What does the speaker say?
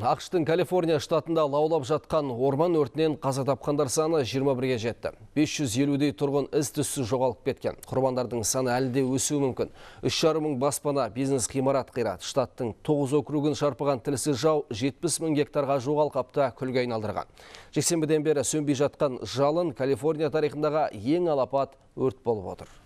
ақштың Калифорния штатында лаулап жатқан орман өртінен қаза тапқандар саны 21-ге жетті. 550-дей тұрғын із-түссіз жоғалып кеткен. Құрбандардың саны әлі де өсуі мүмкін. 3.500 мың баспана, бизнес ғимарат қират. Штаттың 9 округін шарпыған тілсіз жау 70 мың гектарға жоғал қапта күлге айналдырған. Жексенбіден бері сөнбей жатқан жалын Калифорния тарихындағы ең алапат өрт болып отыр.